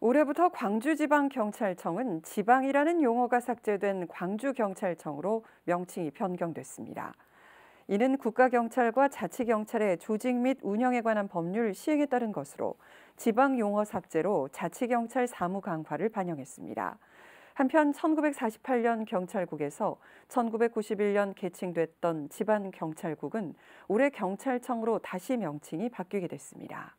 올해부터 광주지방경찰청은 지방이라는 용어가 삭제된 광주경찰청으로 명칭이 변경됐습니다. 이는 국가경찰과 자치경찰의 조직 및 운영에 관한 법률 시행에 따른 것으로 지방 용어 삭제로 자치경찰 사무 강화를 반영했습니다. 한편 1948년 경찰국에서 1991년 개칭됐던 지방경찰국은 올해 경찰청으로 다시 명칭이 바뀌게 됐습니다.